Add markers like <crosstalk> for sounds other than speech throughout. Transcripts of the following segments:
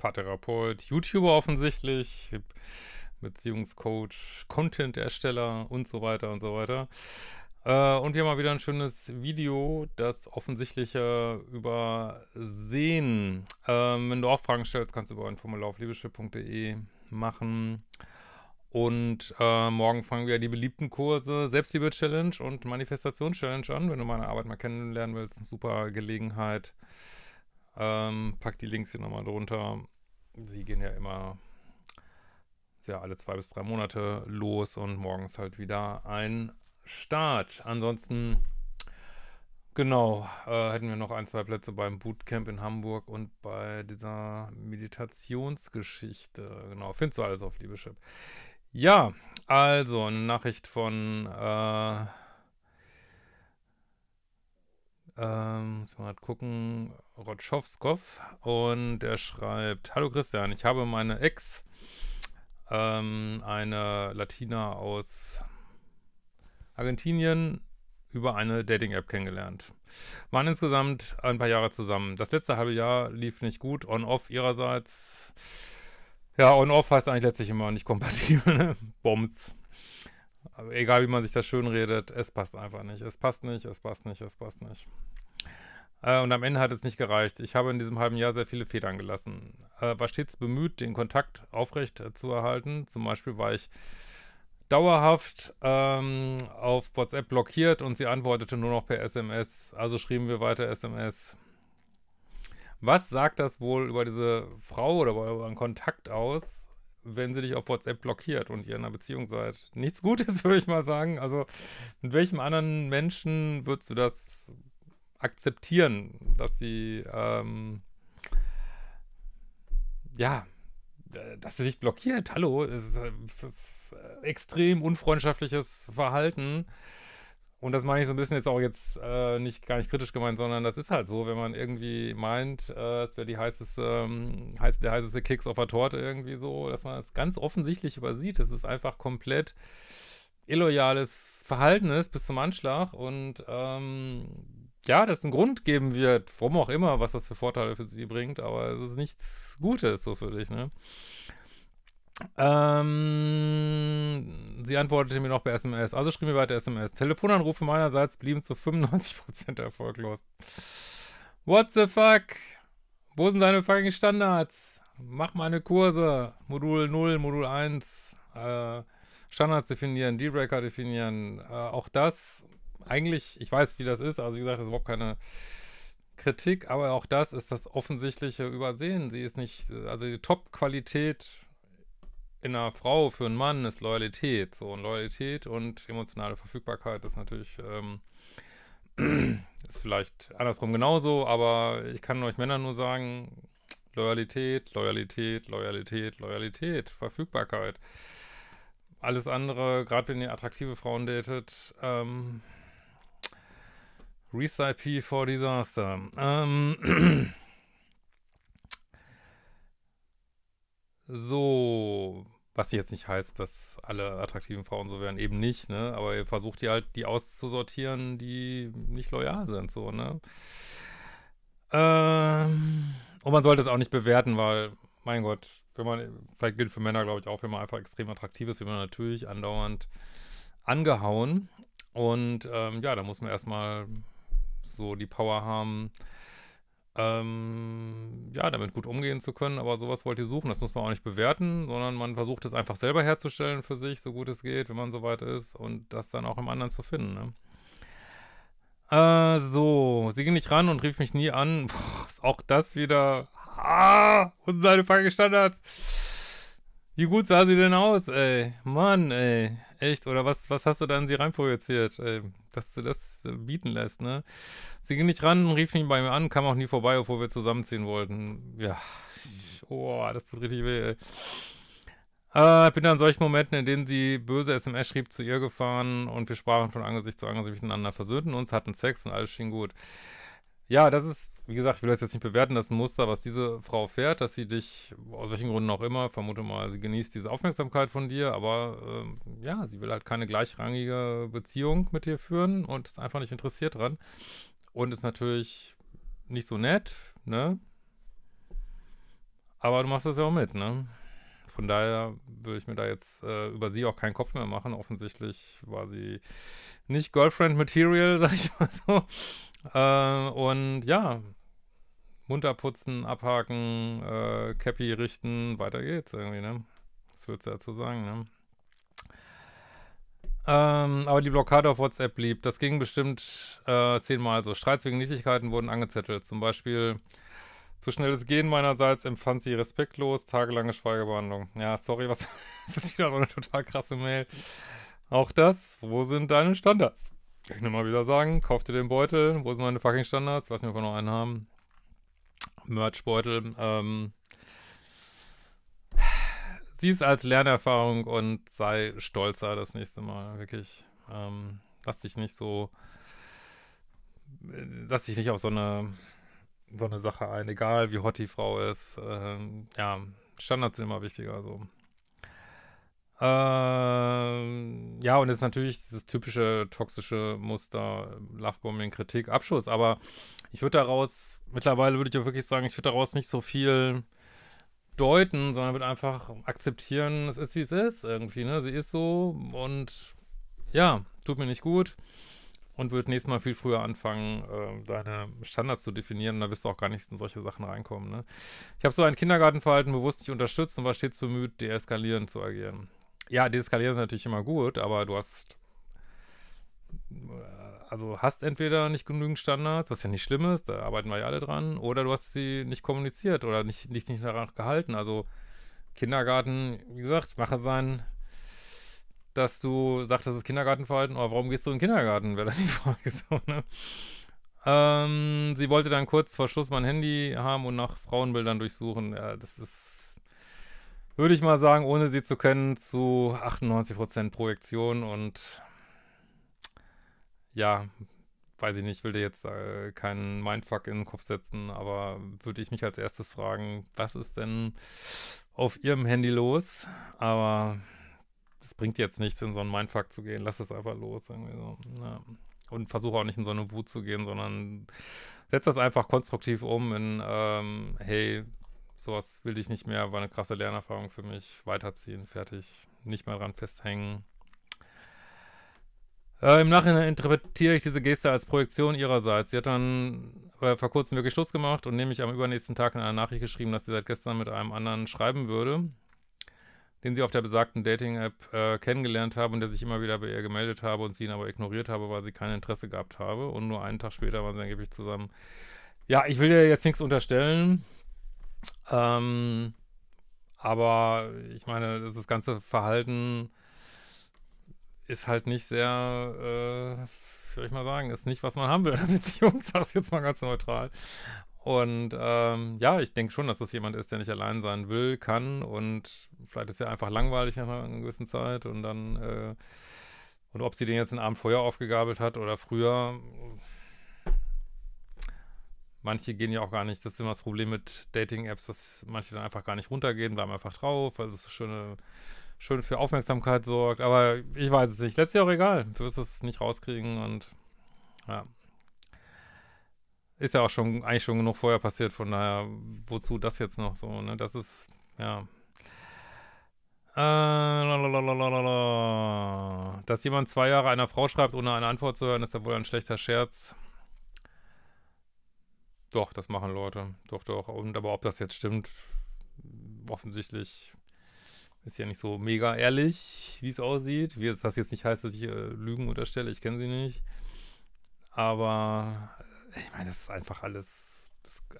Paartherapeut, YouTuber offensichtlich, Beziehungscoach, Content-Ersteller und so weiter und so weiter. Äh, und wir haben mal wieder ein schönes Video, das offensichtliche Übersehen. Ähm, wenn du auch Fragen stellst, kannst du über ein Formular auf liebeschiff.de machen. Und äh, morgen fangen wir die beliebten Kurse Selbstliebe-Challenge und manifestations challenge an. Wenn du meine Arbeit mal kennenlernen willst, eine super Gelegenheit. Ähm, pack die Links hier nochmal drunter sie gehen ja immer ja alle zwei bis drei Monate los und morgens halt wieder ein Start. Ansonsten, genau, äh, hätten wir noch ein, zwei Plätze beim Bootcamp in Hamburg und bei dieser Meditationsgeschichte. Genau, findest du alles auf Liebeschip. Ja, also eine Nachricht von äh, ähm, muss mal gucken. Rotschowskow. Und der schreibt: Hallo Christian, ich habe meine Ex, ähm, eine Latina aus Argentinien, über eine Dating-App kennengelernt. Waren insgesamt ein paar Jahre zusammen. Das letzte halbe Jahr lief nicht gut, on-off ihrerseits. Ja, on-off heißt eigentlich letztlich immer nicht kompatibel, <laughs> ne? Bombs egal wie man sich das schön redet, es passt einfach nicht. Es passt nicht, es passt nicht, es passt nicht. Äh, und am Ende hat es nicht gereicht. Ich habe in diesem halben Jahr sehr viele Federn gelassen. Äh, war stets bemüht, den Kontakt aufrecht äh, zu erhalten. Zum Beispiel war ich dauerhaft ähm, auf WhatsApp blockiert und sie antwortete nur noch per SMS. Also schrieben wir weiter SMS. Was sagt das wohl über diese Frau oder über euren Kontakt aus? wenn sie dich auf WhatsApp blockiert und ihr in einer Beziehung seid. Nichts Gutes, <laughs> würde ich mal sagen. Also, mit welchem anderen Menschen würdest du das akzeptieren, dass sie, ähm, ja, äh, dass sie dich blockiert? Hallo, es ist, äh, ist äh, extrem unfreundschaftliches Verhalten. Und das meine ich so ein bisschen jetzt auch jetzt äh, nicht gar nicht kritisch gemeint, sondern das ist halt so, wenn man irgendwie meint, äh, es wäre die heißeste, ähm, heiß, der heißeste Keks auf der Torte irgendwie so, dass man das ganz offensichtlich übersieht. Es ist einfach komplett illoyales Verhalten ist bis zum Anschlag und ähm, ja, das einen Grund geben wird, warum auch immer, was das für Vorteile für sie bringt, aber es ist nichts Gutes so für dich, ne? Ähm, Sie antwortete mir noch per SMS. Also schrieb mir weiter SMS. Telefonanrufe meinerseits blieben zu 95% erfolglos. What the fuck? Wo sind deine fucking Standards? Mach meine Kurse. Modul 0, Modul 1. Äh, Standards definieren, Dealbreaker definieren. Äh, auch das, eigentlich, ich weiß, wie das ist. Also, wie gesagt, das ist überhaupt keine Kritik. Aber auch das ist das offensichtliche Übersehen. Sie ist nicht, also die Top-Qualität in einer Frau für einen Mann ist Loyalität. So, und Loyalität und emotionale Verfügbarkeit ist natürlich, ähm, <clears throat> ist vielleicht andersrum genauso, aber ich kann euch Männern nur sagen, Loyalität, Loyalität, Loyalität, Loyalität, Verfügbarkeit. Alles andere, gerade wenn ihr attraktive Frauen datet, ähm, Recipe for Disaster. Ähm, <clears throat> so, was jetzt nicht heißt, dass alle attraktiven Frauen so werden, eben nicht, ne? Aber ihr versucht ja halt, die auszusortieren, die nicht loyal sind, so, ne? Ähm, und man sollte es auch nicht bewerten, weil, mein Gott, wenn man, vielleicht gilt für Männer, glaube ich, auch, wenn man einfach extrem attraktiv ist, wird man natürlich andauernd angehauen. Und ähm, ja, da muss man erstmal so die Power haben, ähm, ja, damit gut umgehen zu können. Aber sowas wollt ihr suchen. Das muss man auch nicht bewerten, sondern man versucht es einfach selber herzustellen für sich, so gut es geht, wenn man soweit ist und das dann auch im anderen zu finden. Ne? Äh, so, sie ging nicht ran und rief mich nie an. <laughs> Boah, ist auch das wieder. Ah, wo sind seine Standards. Wie gut sah sie denn aus, ey? Mann, ey. Echt? Oder was, was hast du da in sie reinprojiziert, ey, dass du das äh, bieten lässt, ne? Sie ging nicht ran, rief nicht bei mir an, kam auch nie vorbei, obwohl wir zusammenziehen wollten. Ja, oh, das tut richtig weh, ey. Ah, ich bin dann in solchen Momenten, in denen sie böse SMS schrieb, zu ihr gefahren und wir sprachen von Angesicht zu Angesicht miteinander, versöhnten uns, hatten Sex und alles schien gut. Ja, das ist wie gesagt, ich will das jetzt nicht bewerten, das ist ein Muster, was diese Frau fährt, dass sie dich, aus welchen Gründen auch immer, vermute mal, sie genießt diese Aufmerksamkeit von dir, aber ähm, ja, sie will halt keine gleichrangige Beziehung mit dir führen und ist einfach nicht interessiert dran. Und ist natürlich nicht so nett, ne? Aber du machst das ja auch mit, ne? Von daher würde ich mir da jetzt äh, über sie auch keinen Kopf mehr machen. Offensichtlich war sie nicht Girlfriend Material, <laughs> sag ich mal so. Äh, und ja, munter putzen, abhaken, äh, Cappy richten, weiter geht's irgendwie, ne? Das wird's ja zu sagen, ne? Ähm, aber die Blockade auf WhatsApp blieb. Das ging bestimmt äh, zehnmal so. Also Streits wegen Nichtigkeiten wurden angezettelt. Zum Beispiel zu schnelles Gehen meinerseits empfand sie respektlos, tagelange Schweigebehandlung. Ja, sorry, was <laughs> das ist wieder so eine total krasse Mail. Auch das, wo sind deine Standards? Kann ich nur mal wieder sagen, kauf dir den Beutel, wo sind meine fucking Standards? weiß nicht, ob wir noch einen haben. Merchbeutel. Ähm, sieh es als Lernerfahrung und sei stolzer das nächste Mal. Wirklich. Ähm, lass dich nicht so, lass dich nicht auf so eine, so eine Sache ein, egal wie hot die Frau ist. Ähm, ja, Standards sind immer wichtiger. So. Ähm, ja, und es ist natürlich dieses typische toxische Muster, Lovebombing, Kritik, Abschuss. Aber ich würde daraus mittlerweile würde ich ja wirklich sagen, ich würde daraus nicht so viel deuten, sondern würde einfach akzeptieren, es ist wie es ist irgendwie, ne? Sie ist so und ja, tut mir nicht gut und würde nächstes Mal viel früher anfangen, äh, deine Standards zu definieren. da wirst du auch gar nicht in solche Sachen reinkommen. Ne? Ich habe so ein Kindergartenverhalten bewusst nicht unterstützt und war stets bemüht, deeskalierend zu agieren. Ja, deeskalieren ist natürlich immer gut, aber du hast also hast entweder nicht genügend Standards, was ja nicht schlimm ist, da arbeiten wir ja alle dran, oder du hast sie nicht kommuniziert oder nicht, nicht, nicht danach gehalten. Also Kindergarten, wie gesagt, mache sein, dass du sagst, das ist Kindergartenverhalten, aber warum gehst du in den Kindergarten, wäre dann die <laughs> Frage so, ne? Ähm, sie wollte dann kurz vor Schluss mein Handy haben und nach Frauenbildern durchsuchen. Ja, das ist, würde ich mal sagen, ohne sie zu kennen, zu 98% Projektion und ja, weiß ich nicht, will dir jetzt äh, keinen Mindfuck in den Kopf setzen, aber würde ich mich als erstes fragen, was ist denn auf ihrem Handy los? Aber es bringt jetzt nichts, in so einen Mindfuck zu gehen, lass es einfach los. So. Ja. Ne? Und versuche auch nicht in so eine Wut zu gehen, sondern setz das einfach konstruktiv um in, ähm, hey, sowas will ich nicht mehr, war eine krasse Lernerfahrung für mich, weiterziehen, fertig, nicht mehr dran festhängen. Äh, Im Nachhinein interpretiere ich diese Geste als Projektion ihrerseits. Sie hat dann äh, vor kurzem wirklich Schluss gemacht und nämlich am übernächsten Tag in einer Nachricht geschrieben, dass sie seit gestern mit einem anderen schreiben würde, den sie auf der besagten Dating-App äh, kennengelernt habe und der sich immer wieder bei ihr gemeldet habe und sie ihn aber ignoriert habe, weil sie kein Interesse gehabt habe. Und nur einen Tag später waren sie angeblich zusammen. Ja, ich will dir jetzt nichts unterstellen. Ähm, aber ich meine, das ganze Verhalten ist halt nicht sehr, äh, würde ich mal sagen, ist nicht, was man haben will in einer Beziehung, sag's jetzt mal ganz neutral. Und ähm, ja, ich denke schon, dass das jemand ist, der nicht allein sein will, kann und vielleicht ist er einfach langweilig nach einer gewissen Zeit und dann, äh, und ob sie den jetzt einen Abend vorher aufgegabelt hat oder früher, manche gehen ja auch gar nicht, das ist immer das Problem mit Dating-Apps, dass manche dann einfach gar nicht runtergehen, bleiben einfach drauf, also es ist so schöne schön für Aufmerksamkeit sorgt. Aber ich weiß es nicht. Letztlich auch egal. Du wirst es nicht rauskriegen und ja. Ist ja auch schon eigentlich schon genug vorher passiert, von daher, wozu das jetzt noch so, ne? Das ist, ja. Äh, Dass jemand zwei Jahre einer Frau schreibt, ohne eine Antwort zu hören, ist ja wohl ein schlechter Scherz. Doch, das machen Leute. Doch, doch. Und aber ob das jetzt stimmt, offensichtlich ist ja nicht so mega ehrlich, wie es aussieht. Wie es das jetzt nicht heißt, dass ich äh, Lügen unterstelle, ich kenne sie nicht. Aber äh, ich meine, das ist einfach alles.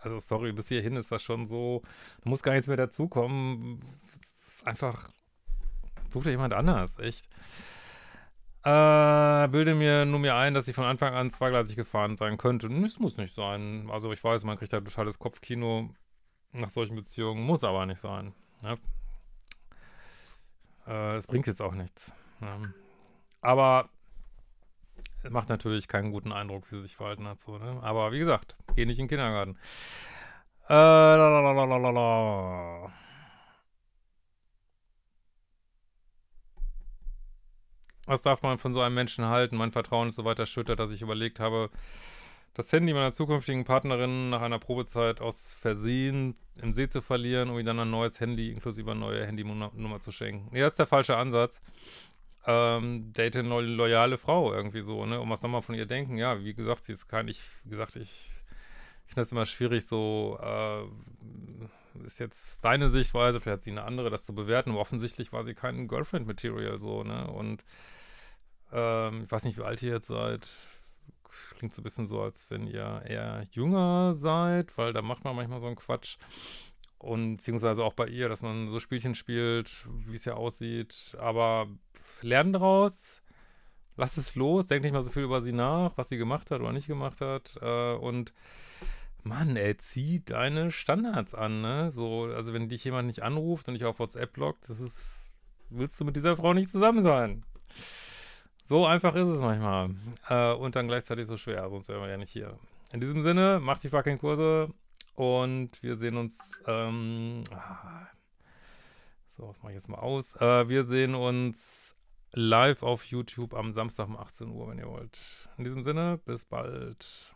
also, sorry, bis hierhin ist das schon so. Du musst gar nichts mehr dazukommen. Es ist einfach. Such dir jemand anders, echt. Äh, bilde mir nur mir ein, dass ich von Anfang an zweigleisig gefahren sein könnte. Hm, es muss nicht sein. Also, ich weiß, man kriegt da totales Kopfkino nach solchen Beziehungen. Muss aber nicht sein. Ja. Ne? Äh, es bringt jetzt auch nichts. Ne? Aber macht natürlich keinen guten Eindruck, wie sie sich verhalten hat. So, ne? Aber wie gesagt, geh nicht in den Kindergarten. Äh, lalalala. Was darf man von so einem Menschen halten? Mein Vertrauen ist so weit erschüttert, dass ich überlegt habe, das Handy meiner zukünftigen Partnerin nach einer Probezeit aus Versehen im See zu verlieren, um ihr dann ein neues Handy inklusive eine neue Handynummer zu schenken. Ja, ist der falsche Ansatz. Ähm, date eine lo loyale Frau irgendwie so, ne? Und was soll man von ihr denken? Ja, wie gesagt, sie ist kein, ich, wie gesagt, ich finde das immer schwierig, so, äh, ist jetzt deine Sichtweise, vielleicht hat sie eine andere, das zu bewerten, aber offensichtlich war sie kein Girlfriend-Material, so, ne? Und, ähm, ich weiß nicht, wie alt ihr jetzt seid, klingt so ein bisschen so, als wenn ihr eher jünger seid, weil da macht man manchmal so einen Quatsch. Und beziehungsweise auch bei ihr, dass man so Spielchen spielt, wie es ja aussieht. Aber lernen daraus, lass es los, denk nicht mal so viel über sie nach, was sie gemacht hat oder nicht gemacht hat. Äh, und Mann, ey, zieh deine Standards an, ne? So, also wenn dich jemand nicht anruft und dich auf WhatsApp blockt, das ist, willst du mit dieser Frau nicht zusammen sein. So einfach ist es manchmal. Äh, und dann gleichzeitig so schwer, sonst wären wir ja nicht hier. In diesem Sinne, macht die fucking Kurse und wir sehen uns. Ähm, ah, so, was mache ich jetzt mal aus. Äh, wir sehen uns live auf YouTube am Samstag um 18 Uhr, wenn ihr wollt. In diesem Sinne, bis bald.